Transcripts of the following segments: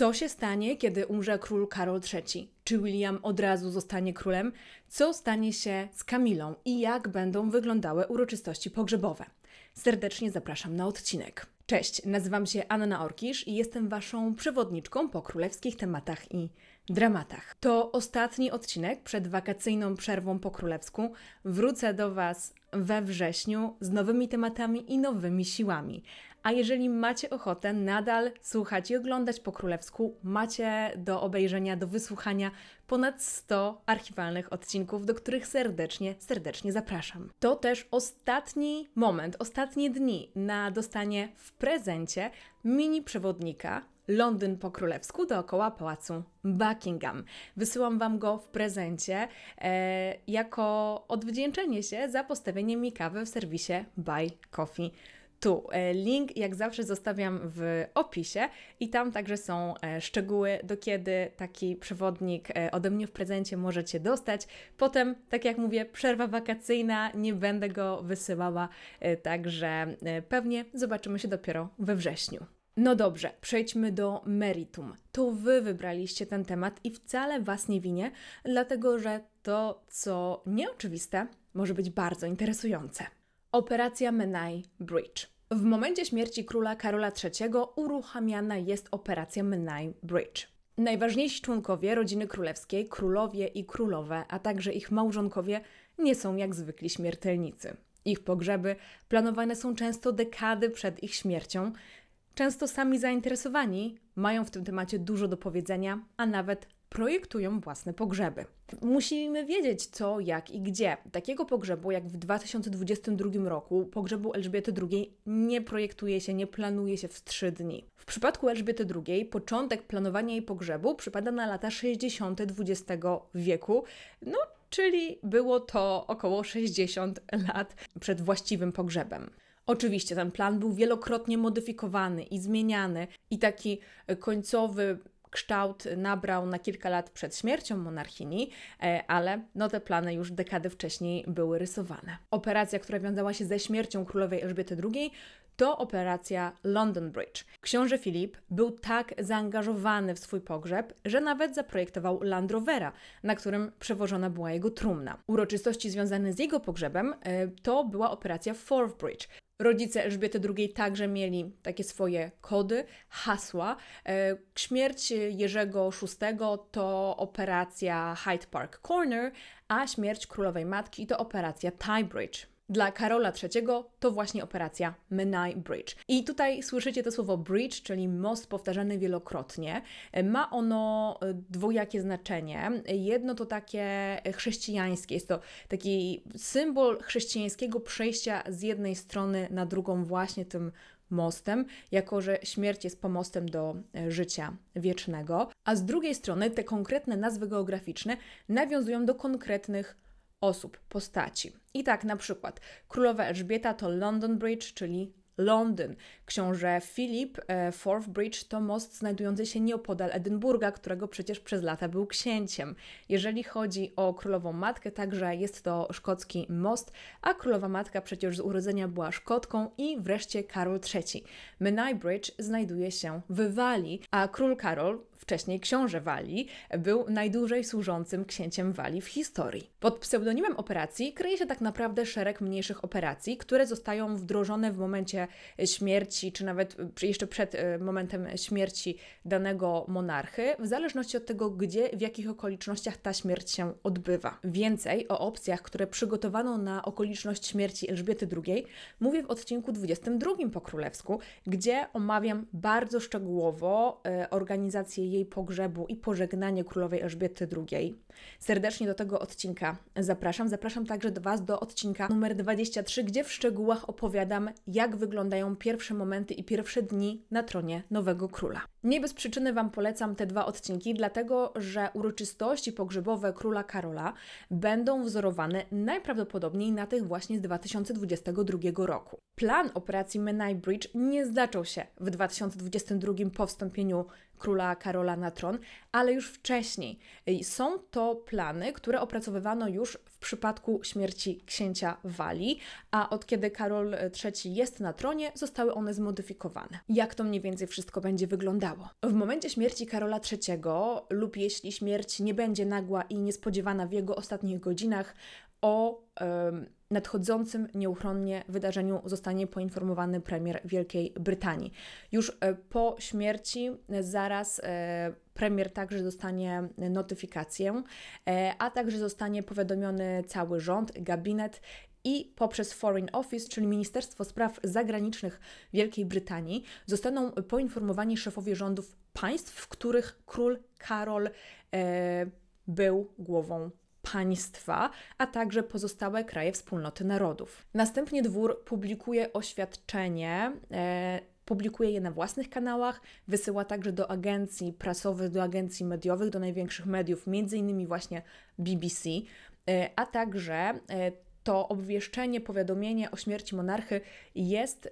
Co się stanie, kiedy umrze król Karol III? Czy William od razu zostanie królem? Co stanie się z Kamilą i jak będą wyglądały uroczystości pogrzebowe? Serdecznie zapraszam na odcinek. Cześć, nazywam się Anna Orkisz i jestem Waszą przewodniczką po królewskich tematach i dramatach. To ostatni odcinek przed wakacyjną przerwą po królewsku. Wrócę do Was we wrześniu z nowymi tematami i nowymi siłami. A jeżeli macie ochotę nadal słuchać i oglądać po królewsku, macie do obejrzenia, do wysłuchania ponad 100 archiwalnych odcinków, do których serdecznie, serdecznie zapraszam. To też ostatni moment, ostatnie dni na dostanie w prezencie mini przewodnika Londyn po królewsku dookoła pałacu Buckingham. Wysyłam Wam go w prezencie e, jako odwdzięczenie się za postawienie mi kawy w serwisie Buy Coffee tu. E, link jak zawsze zostawiam w opisie i tam także są e, szczegóły, do kiedy taki przewodnik e, ode mnie w prezencie możecie dostać. Potem, tak jak mówię, przerwa wakacyjna, nie będę go wysyłała, także pewnie zobaczymy się dopiero we wrześniu. No dobrze, przejdźmy do meritum. To wy wybraliście ten temat i wcale was nie winię, dlatego że to, co nieoczywiste, może być bardzo interesujące. Operacja Menai Bridge. W momencie śmierci króla Karola III uruchamiana jest operacja Menai Bridge. Najważniejsi członkowie rodziny królewskiej, królowie i królowe, a także ich małżonkowie, nie są jak zwykli śmiertelnicy. Ich pogrzeby planowane są często dekady przed ich śmiercią, Często sami zainteresowani mają w tym temacie dużo do powiedzenia, a nawet projektują własne pogrzeby. Musimy wiedzieć co, jak i gdzie. Takiego pogrzebu jak w 2022 roku, pogrzebu Elżbiety II, nie projektuje się, nie planuje się w trzy dni. W przypadku Elżbiety II początek planowania jej pogrzebu przypada na lata 60. XX wieku, no czyli było to około 60 lat przed właściwym pogrzebem. Oczywiście ten plan był wielokrotnie modyfikowany i zmieniany, i taki końcowy kształt nabrał na kilka lat przed śmiercią monarchini, e, ale no te plany już dekady wcześniej były rysowane. Operacja, która wiązała się ze śmiercią królowej Elżbiety II, to operacja London Bridge. Książę Filip był tak zaangażowany w swój pogrzeb, że nawet zaprojektował Land Rovera, na którym przewożona była jego trumna. Uroczystości związane z jego pogrzebem e, to była operacja Forth Bridge, Rodzice Elżbiety II także mieli takie swoje kody, hasła. E, śmierć Jerzego VI to operacja Hyde Park Corner, a śmierć królowej matki to operacja Tybridge. Dla Karola III to właśnie operacja Menai Bridge. I tutaj słyszycie to słowo bridge, czyli most powtarzany wielokrotnie. Ma ono e, dwojakie znaczenie. Jedno to takie chrześcijańskie, jest to taki symbol chrześcijańskiego przejścia z jednej strony na drugą właśnie tym mostem, jako że śmierć jest pomostem do e, życia wiecznego, a z drugiej strony te konkretne nazwy geograficzne nawiązują do konkretnych osób, postaci. I tak na przykład królowa Elżbieta to London Bridge, czyli Londyn. Książę Filip e, Forthbridge to most znajdujący się nieopodal Edynburga, którego przecież przez lata był księciem. Jeżeli chodzi o królową matkę, także jest to szkocki most, a królowa matka przecież z urodzenia była Szkotką i wreszcie Karol III. Menai Bridge znajduje się w Walii, a król Karol wcześniej książę Walii, był najdłużej służącym księciem Walii w historii. Pod pseudonimem operacji kryje się tak naprawdę szereg mniejszych operacji, które zostają wdrożone w momencie śmierci, czy nawet y, jeszcze przed y, momentem śmierci danego monarchy, w zależności od tego, gdzie, w jakich okolicznościach ta śmierć się odbywa. Więcej o opcjach, które przygotowano na okoliczność śmierci Elżbiety II, mówię w odcinku 22 po królewsku, gdzie omawiam bardzo szczegółowo y, organizację jej pogrzebu i pożegnanie królowej Elżbiety II. Serdecznie do tego odcinka zapraszam. Zapraszam także do Was do odcinka numer 23, gdzie w szczegółach opowiadam, jak wygląda wyglądają pierwsze momenty i pierwsze dni na tronie nowego króla. Nie bez przyczyny Wam polecam te dwa odcinki, dlatego że uroczystości pogrzebowe króla Karola będą wzorowane najprawdopodobniej na tych właśnie z 2022 roku. Plan operacji Menai Bridge nie zaczął się w 2022 po wstąpieniu króla Karola na tron, ale już wcześniej. Są to plany, które opracowywano już w przypadku śmierci księcia Wali, a od kiedy Karol III jest na tronie, zostały one zmodyfikowane. Jak to mniej więcej wszystko będzie wyglądało? W momencie śmierci Karola III lub jeśli śmierć nie będzie nagła i niespodziewana w jego ostatnich godzinach, o nadchodzącym nieuchronnie wydarzeniu zostanie poinformowany premier Wielkiej Brytanii. Już e, po śmierci e, zaraz e, premier także dostanie notyfikację, e, a także zostanie powiadomiony cały rząd, gabinet i poprzez Foreign Office, czyli Ministerstwo Spraw Zagranicznych Wielkiej Brytanii, zostaną poinformowani szefowie rządów państw, w których król Karol e, był głową państwa, a także pozostałe kraje wspólnoty narodów. Następnie dwór publikuje oświadczenie. E, publikuje je na własnych kanałach, wysyła także do agencji prasowych, do agencji mediowych, do największych mediów, między innymi właśnie BBC, e, a także e, to obwieszczenie, powiadomienie o śmierci monarchy jest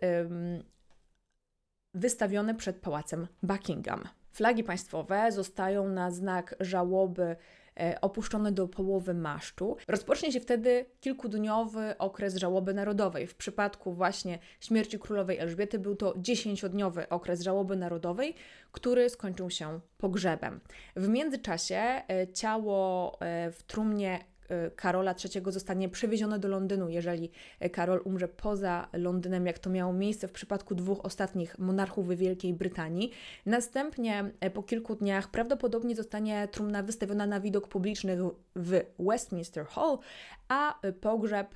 wystawione przed pałacem Buckingham. Flagi państwowe zostają na znak żałoby E, opuszczone do połowy maszczu. Rozpocznie się wtedy kilkudniowy okres żałoby narodowej. W przypadku właśnie śmierci królowej Elżbiety był to dziesięciodniowy okres żałoby narodowej, który skończył się pogrzebem. W międzyczasie e, ciało e, w trumnie Y, Karola III zostanie przewieziony do Londynu, jeżeli y, Karol umrze poza Londynem, jak to miało miejsce w przypadku dwóch ostatnich monarchów Wielkiej Brytanii. Następnie y, po kilku dniach prawdopodobnie zostanie trumna wystawiona na widok publiczny w Westminster Hall, a pogrzeb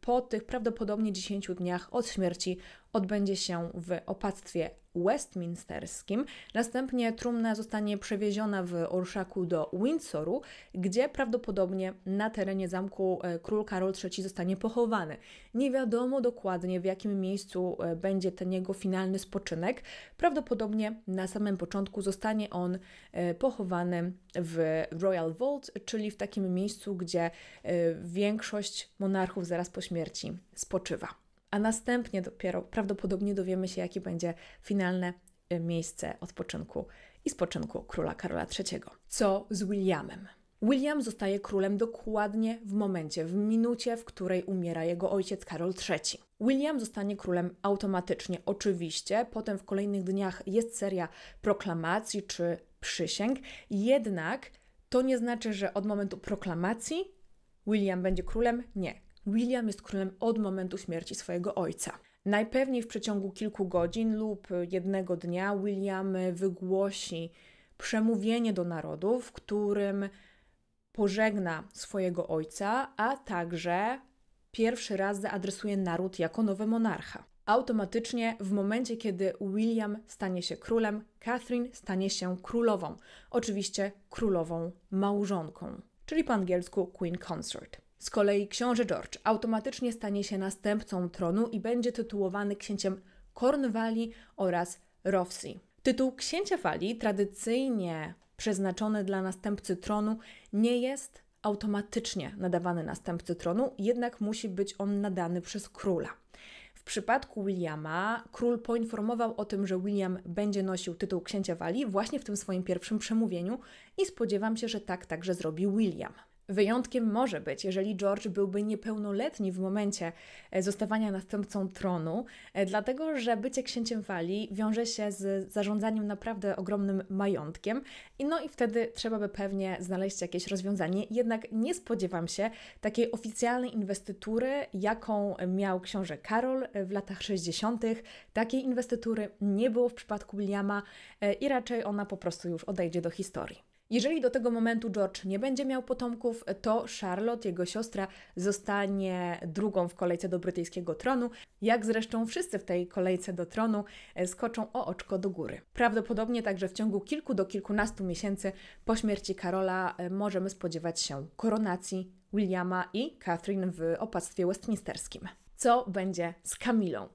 po tych prawdopodobnie 10 dniach od śmierci odbędzie się w opactwie westminsterskim. Następnie trumna zostanie przewieziona w orszaku do Windsoru, gdzie prawdopodobnie na terenie zamku e, król Karol III zostanie pochowany. Nie wiadomo dokładnie w jakim miejscu e, będzie ten jego finalny spoczynek. Prawdopodobnie na samym początku zostanie on e, pochowany w Royal Vault, czyli w takim miejscu, gdzie większość monarchów zaraz po śmierci spoczywa a następnie dopiero prawdopodobnie dowiemy się, jakie będzie finalne y, miejsce odpoczynku i spoczynku króla Karola III. Co z Williamem? William zostaje królem dokładnie w momencie, w minucie, w której umiera jego ojciec Karol III. William zostanie królem automatycznie, oczywiście. Potem w kolejnych dniach jest seria proklamacji czy przysięg. Jednak to nie znaczy, że od momentu proklamacji William będzie królem. Nie. William jest królem od momentu śmierci swojego ojca. Najpewniej w przeciągu kilku godzin lub jednego dnia William wygłosi przemówienie do narodu, w którym pożegna swojego ojca, a także pierwszy raz zaadresuje naród jako nowy monarcha. Automatycznie w momencie, kiedy William stanie się królem, Catherine stanie się królową. Oczywiście królową małżonką, czyli po angielsku Queen Consort. Z kolei książę George automatycznie stanie się następcą tronu i będzie tytułowany księciem Cornwalli oraz Rowsey. Tytuł księcia Fali, tradycyjnie przeznaczony dla następcy tronu, nie jest automatycznie nadawany następcy tronu, jednak musi być on nadany przez króla. W przypadku Williama król poinformował o tym, że William będzie nosił tytuł księcia Walii właśnie w tym swoim pierwszym przemówieniu i spodziewam się, że tak także zrobi William. Wyjątkiem może być, jeżeli George byłby niepełnoletni w momencie e, zostawania następcą tronu, e, dlatego że bycie księciem fali wiąże się z zarządzaniem naprawdę ogromnym majątkiem, i no i wtedy trzeba by pewnie znaleźć jakieś rozwiązanie. Jednak nie spodziewam się takiej oficjalnej inwestytury, jaką miał książę Karol e, w latach 60. Takiej inwestytury nie było w przypadku Williama i raczej ona po prostu już odejdzie do historii. Jeżeli do tego momentu George nie będzie miał potomków, to Charlotte, jego siostra, zostanie drugą w kolejce do brytyjskiego tronu, jak zresztą wszyscy w tej kolejce do tronu e, skoczą o oczko do góry. Prawdopodobnie także w ciągu kilku do kilkunastu miesięcy po śmierci Karola e, możemy spodziewać się koronacji Williama i Catherine w opactwie westminsterskim. Co będzie z Kamilą?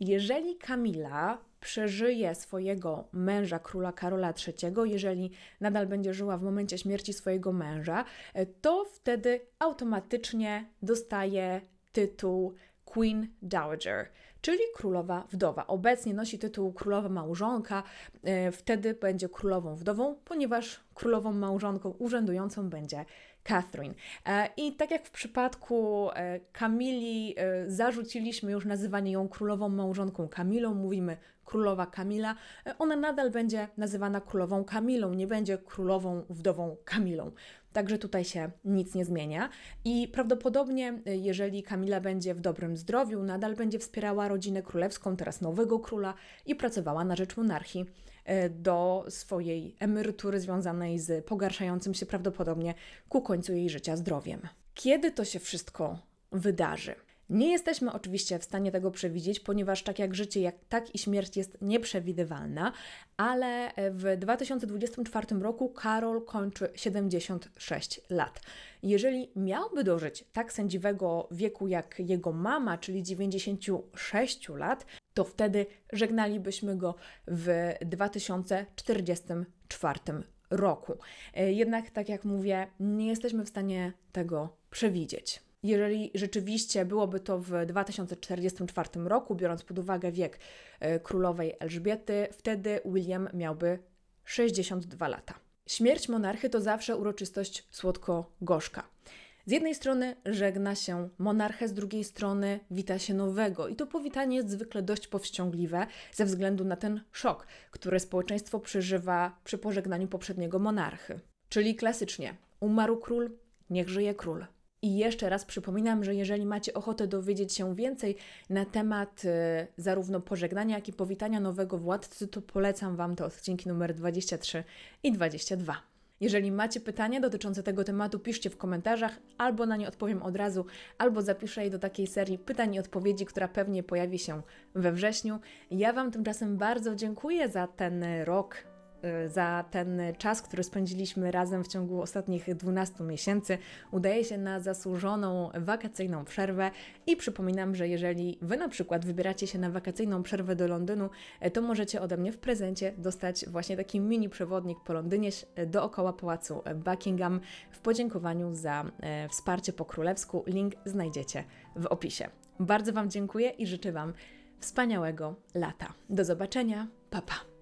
Jeżeli Kamila przeżyje swojego męża, króla Karola III, jeżeli nadal będzie żyła w momencie śmierci swojego męża, e, to wtedy automatycznie dostaje tytuł Queen Dowager, czyli królowa wdowa. Obecnie nosi tytuł królowa małżonka, e, wtedy będzie królową wdową, ponieważ królową małżonką urzędującą będzie Catherine. E, I tak jak w przypadku e, Kamili, e, zarzuciliśmy już nazywanie ją królową małżonką Kamilą, mówimy królowa Kamila. Ona nadal będzie nazywana królową Kamilą, nie będzie królową wdową Kamilą. Także tutaj się nic nie zmienia. I prawdopodobnie, jeżeli Kamila będzie w dobrym zdrowiu, nadal będzie wspierała rodzinę królewską, teraz nowego króla i pracowała na rzecz monarchii E, do swojej emerytury związanej z pogarszającym się prawdopodobnie ku końcu jej życia zdrowiem. Kiedy to się wszystko wydarzy? Nie jesteśmy oczywiście w stanie tego przewidzieć, ponieważ tak jak życie, jak, tak i śmierć jest nieprzewidywalna, ale e, w 2024 roku Karol kończy 76 lat. Jeżeli miałby dożyć tak sędziwego wieku jak jego mama, czyli 96 lat, to wtedy żegnalibyśmy go w 2044 roku. E, jednak, tak jak mówię, nie jesteśmy w stanie tego przewidzieć jeżeli rzeczywiście byłoby to w 2044 roku, biorąc pod uwagę wiek e, królowej Elżbiety, wtedy William miałby 62 lata. Śmierć monarchy to zawsze uroczystość słodko-gorzka. Z jednej strony żegna się monarchę, z drugiej strony wita się nowego. I to powitanie jest zwykle dość powściągliwe ze względu na ten szok, który społeczeństwo przeżywa przy pożegnaniu poprzedniego monarchy. Czyli klasycznie, umarł król, niech żyje król. I jeszcze raz przypominam, że jeżeli macie ochotę dowiedzieć się więcej na temat y, zarówno pożegnania, jak i powitania nowego władcy, to polecam Wam te odcinki numer 23 i 22. Jeżeli macie pytania dotyczące tego tematu, piszcie w komentarzach, albo na nie odpowiem od razu, albo zapiszę je do takiej serii pytań i odpowiedzi, która pewnie pojawi się we wrześniu. Ja Wam tymczasem bardzo dziękuję za ten rok Y, za ten czas, który spędziliśmy razem w ciągu ostatnich 12 miesięcy, udaje się na zasłużoną wakacyjną przerwę. I przypominam, że jeżeli Wy na przykład wybieracie się na wakacyjną przerwę do Londynu, y, to możecie ode mnie w prezencie dostać właśnie taki mini przewodnik po Londynie y, dookoła pałacu Buckingham w podziękowaniu za wsparcie po królewsku. Link znajdziecie w opisie. Bardzo Wam dziękuję i życzę Wam wspaniałego lata. Do zobaczenia, papa. Pa.